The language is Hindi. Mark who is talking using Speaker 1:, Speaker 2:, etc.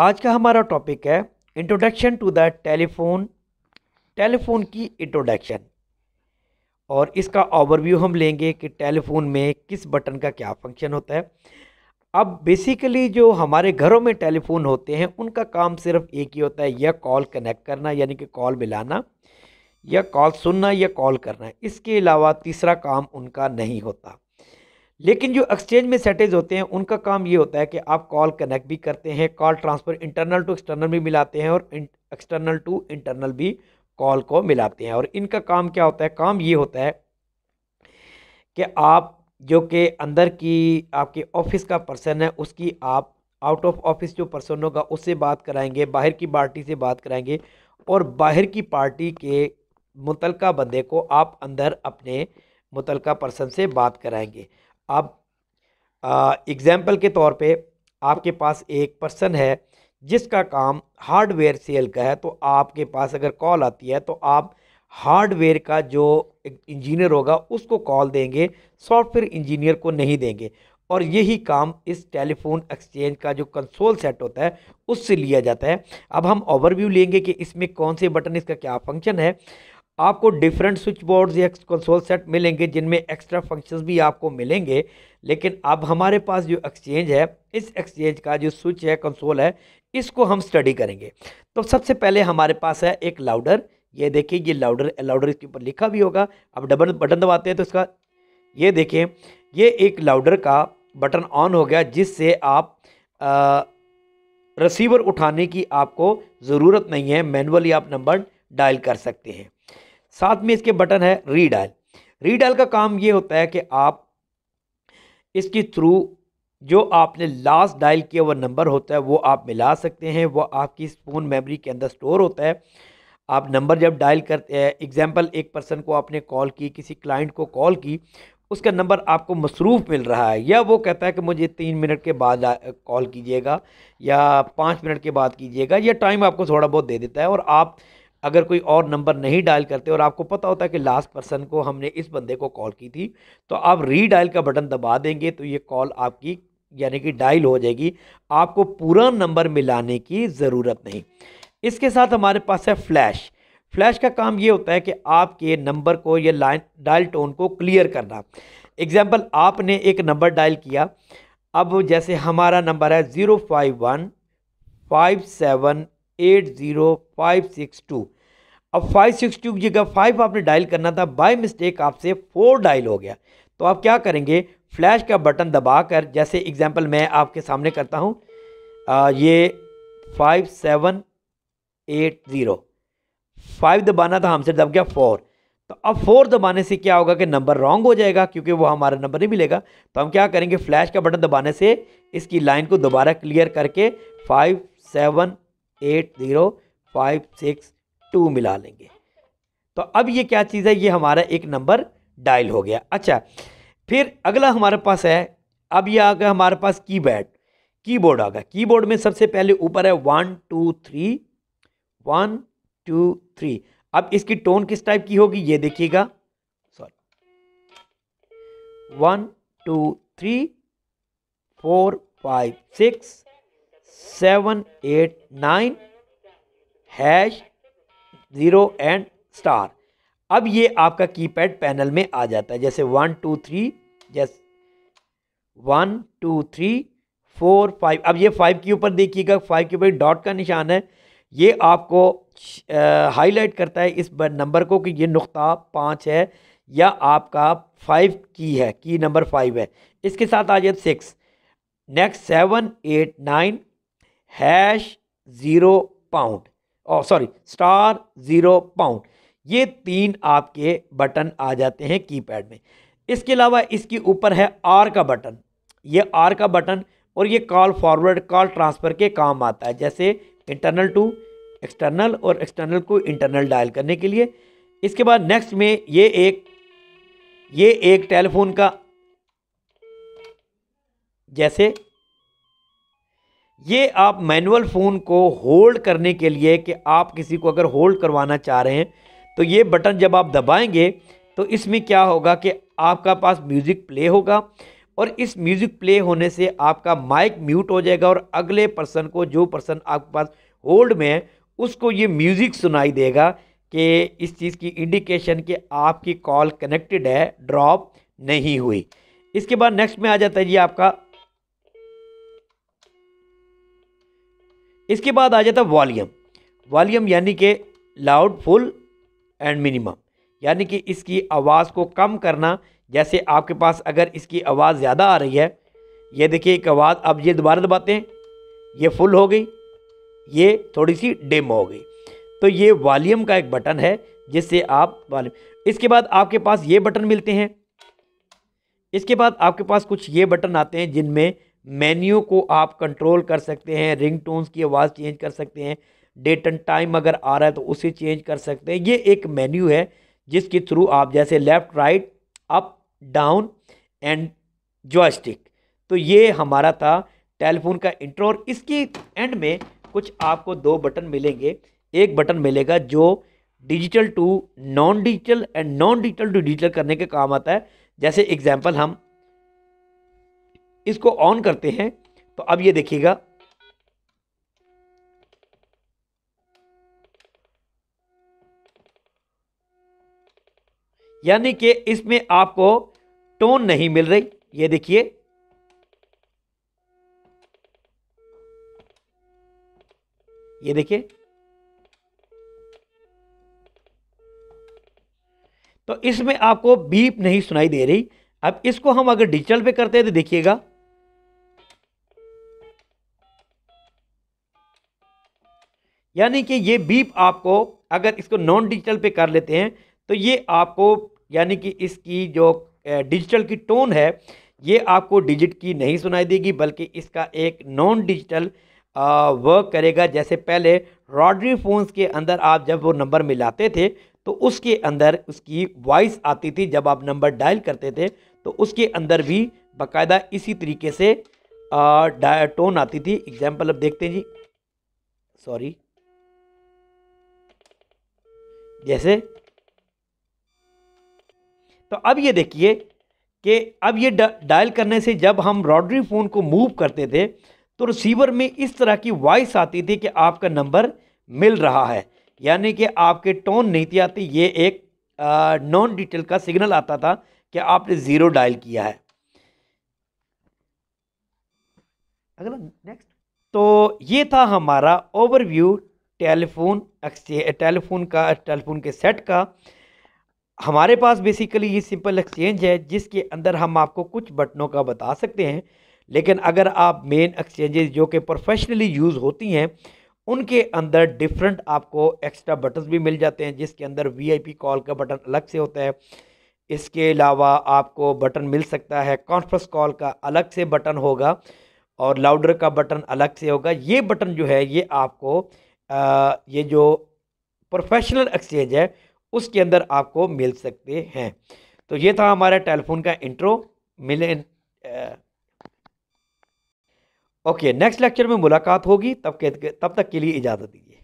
Speaker 1: आज का हमारा टॉपिक है introduction to the telephone telephone की इंट्रोडक्शन और इसका ओवरव्यू हम लेंगे कि टेलीफोन में किस बटन का क्या फंक्शन होता है अब बेसिकली जो हमारे घरों में टेलीफोन होते हैं उनका काम सिर्फ एक ही होता है या कॉल कनेक्ट करना यानी कि कॉल मिलाना या कॉल सुनना या कॉल करना इसके अलावा तीसरा काम उनका नहीं होता लेकिन जो एक्सचेंज में सेटेज होते हैं उनका काम ये होता है कि आप कॉल कनेक्ट भी करते हैं call transfer internal to external भी मिलाते हैं और एक्सटर्नल टू इंटरनल भी कॉल को मिलाते हैं और इनका काम क्या होता है काम ये होता है कि आप जो कि अंदर की आपके ऑफिस का पर्सन है उसकी आप आउट ऑफ ऑफिस जो पर्सन होगा उससे बात कराएंगे बाहर की पार्टी से बात कराएंगे और बाहर की पार्टी के मुतलका बंदे को आप अंदर अपने मुतलका पर्सन से बात कराएंगे अब एग्ज़ैम्पल के तौर पे आपके पास एक पर्सन है जिसका काम हार्डवेयर सेल का है तो आपके पास अगर कॉल आती है तो आप हार्डवेयर का जो इंजीनियर होगा उसको कॉल देंगे सॉफ्टवेयर इंजीनियर को नहीं देंगे और यही काम इस टेलीफोन एक्सचेंज का जो कंसोल सेट होता है उससे लिया जाता है अब हम ओवरव्यू लेंगे कि इसमें कौन से बटन इसका क्या फंक्शन है आपको डिफरेंट स्विच बोर्ड या कंसोल सेट मिलेंगे जिनमें एक्स्ट्रा फंक्शंस भी आपको मिलेंगे लेकिन अब हमारे पास जो एक्सचेंज है इस एक्सचेंज का जो स्विच है कंसोल है इसको हम स्टडी करेंगे तो सबसे पहले हमारे पास है एक लाउडर ये देखिए ये लाउडर लाउडर इसके ऊपर लिखा भी होगा अब डबल बटन दबाते हैं तो इसका ये देखें ये एक लाउडर का बटन ऑन हो गया जिससे आप आ, रिसीवर उठाने की आपको ज़रूरत नहीं है मैनुअली आप नंबर डायल कर सकते हैं साथ में इसके बटन है रीडायल रीडायल का काम ये होता है कि आप इसके थ्रू जो आपने लास्ट डायल किया हुआ नंबर होता है वो आप मिला सकते हैं वो आपकी फ़ोन मेमोरी के अंदर स्टोर होता है आप नंबर जब डायल करते हैं एग्ज़ाम्पल एक पर्सन को आपने कॉल की किसी क्लाइंट को कॉल की उसका नंबर आपको मसरूफ़ मिल रहा है या वो कहता है कि मुझे तीन मिनट के बाद कॉल कीजिएगा या पाँच मिनट के बाद कीजिएगा या टाइम आपको थोड़ा बहुत दे देता है और आप अगर कोई और नंबर नहीं डायल करते और आपको पता होता है कि लास्ट पर्सन को हमने इस बंदे को कॉल की थी तो आप रीडायल का बटन दबा देंगे तो ये कॉल आपकी यानी कि डायल हो जाएगी आपको पूरा नंबर मिलाने की ज़रूरत नहीं इसके साथ हमारे पास है फ्लैश फ्लैश का काम ये होता है कि आपके नंबर को या लाइन डायल टोन को क्लियर करना एग्ज़ाम्पल आपने एक नंबर डायल किया अब जैसे हमारा नंबर है zero five one five seven eight zero five six two अब फाइव सिक्स टू की जगह फाइव आपने डायल करना था बाय मिस्टेक आपसे फोर डायल हो गया तो आप क्या करेंगे फ्लैश का बटन दबा कर जैसे एग्ज़ाम्पल मैं आपके सामने करता हूँ ये five seven eight zero five दबाना था हमसे दब गया फोर तो अब फोर दबाने से क्या होगा कि नंबर रॉन्ग हो जाएगा क्योंकि वो हमारा नंबर नहीं मिलेगा तो हम क्या करेंगे फ्लैश का बटन दबाने से इसकी लाइन को दोबारा क्लियर करके five seven eight zero five six two मिला लेंगे तो अब ये क्या चीज़ है ये हमारा एक नंबर डायल हो गया अच्छा फिर अगला हमारे पास है अब ये आ गया हमारे पास कीपैड कीबोर्ड आ गया कीबोर्ड में सबसे पहले ऊपर है one two three one two three अब इसकी टोन किस टाइप की होगी ये देखिएगा sorry one two three four five six seven eight nine hash zero and star अब ये आपका कीपैड पैनल में आ जाता है जैसे वन टू थ्री जैस one two three four five अब ये फाइव के ऊपर देखिएगा फाइव के ऊपर डॉट का निशान है ये आपको हाईलाइट करता है इस नंबर को कि ये नुकता पाँच है या आपका फाइव की है की नंबर फाइव है इसके साथ आ जाए six next seven eight nine hash zero pound और सॉरी स्टार ज़ीरो पाउंड ये तीन आपके बटन आ जाते हैं कीपैड में इसके अलावा इसके ऊपर है आर का बटन ये आर का बटन और ये कॉल फॉरवर्ड कॉल ट्रांसफ़र के काम आता है जैसे इंटरनल टू एक्सटर्नल और एक्सटर्नल को इंटरनल डायल करने के लिए इसके बाद नेक्स्ट में ये एक ये एक टेलीफोन का जैसे ये आप मैनुअल फ़ोन को होल्ड करने के लिए कि आप किसी को अगर होल्ड करवाना चाह रहे हैं तो ये बटन जब आप दबाएंगे तो इसमें क्या होगा कि आपका पास म्यूज़िक प्ले होगा और इस म्यूज़िक प्ले होने से आपका माइक म्यूट हो जाएगा और अगले पर्सन को जो पर्सन आपके पास होल्ड में है उसको ये म्यूज़िक सुनाई देगा कि इस चीज़ की इंडिकेशन कि आपकी कॉल कनेक्टेड है ड्रॉप नहीं हुई इसके बाद नेक्स्ट में आ जाता है जी आपका इसके बाद आ जाता है वॉल्यूम वॉल्यूम यानी कि लाउड फुल एंड मिनिमम यानी कि इसकी आवाज़ को कम करना जैसे आपके पास अगर इसकी आवाज़ ज़्यादा आ रही है ये देखिए एक आवाज़ अब ये दोबारा दबाते हैं ये फुल हो गई ये थोड़ी सी डिम हो गई तो ये वॉल्यूम का एक बटन है जिससे आप वॉल्यूम इसके बाद आपके पास ये बटन मिलते हैं इसके बाद आपके पास कुछ ये बटन आते हैं जिनमें मेन्यू को आप कंट्रोल कर सकते हैं रिंग टोन्स की आवाज़ चेंज कर सकते हैं डेट एंड टाइम अगर आ रहा है तो उसे चेंज कर सकते हैं ये एक मेन्यू है जिसके थ्रू आप जैसे left right up down and joystick तो ये हमारा था टेलीफोन का इंट्रो और इसके एंड में कुछ आपको दो बटन मिलेंगे एक बटन मिलेगा जो digital to non digital and non digital to digital करने के काम आता है जैसे एग्जांपल हम इसको ऑन करते हैं तो अब ये देखिएगा यानी कि इसमें आपको टोन नहीं मिल रही ये देखिए ये देखिए तो इसमें आपको बीप नहीं सुनाई दे रही अब इसको हम अगर डिजिटल पे करते हैं तो देखिएगा यानी कि ये बीप आपको अगर इसको नॉन डिजिटल पे कर लेते हैं तो ये आपको यानी कि इसकी जो डिजिटल की टोन है ये आपको डिजिट की नहीं सुनाई देगी बल्कि इसका एक नॉन डिजिटल वर्क करेगा जैसे पहले रॉड्री फोन्स के अंदर आप जब वो नंबर मिलाते थे तो उसके अंदर उसकी वॉइस आती थी जब आप नंबर डायल करते थे तो उसके अंदर भी बाकायदा इसी तरीके से टोन आती थी एग्जाम्पल अब देखते हैं जी सॉरी जैसे तो अब ये देखिए कि अब ये डायल करने से जब हम रॉडरी फ़ोन को मूव करते थे तो रिसीवर में इस तरह की वॉइस आती थी कि आपका नंबर मिल रहा है यानी कि आपके टोन नहीं थी आती ये एक नॉन डिटेल का सिग्नल आता था कि आपने ज़ीरो डायल किया है अगला नेक्स्ट तो ये था हमारा ओवरव्यू टेलीफोन टेलीफोन का टेलीफोन के सेट का हमारे पास बेसिकली ये सिंपल एक्सचेंज है जिसके अंदर हम आपको कुछ बटनों का बता सकते हैं लेकिन अगर आप मेन एक्सचेंजेस जो कि प्रोफेशनली यूज़ होती हैं उनके अंदर डिफरेंट आपको एक्स्ट्रा बटन्स भी मिल जाते हैं जिसके अंदर वीआईपी कॉल का बटन अलग से होता है इसके अलावा आपको बटन मिल सकता है कॉन्फ्रेंस कॉल का अलग से बटन होगा और लाउडर का बटन अलग से होगा ये बटन जो है ये आपको ये जो प्रोफेशनल एक्सचेंज है उसके अंदर आपको मिल सकते हैं तो ये था हमारा टेलीफोन का इंट्रो मिले ओके नेक्स्ट लेक्चर में मुलाकात होगी तब के तब तक के लिए इजाज़त दीजिए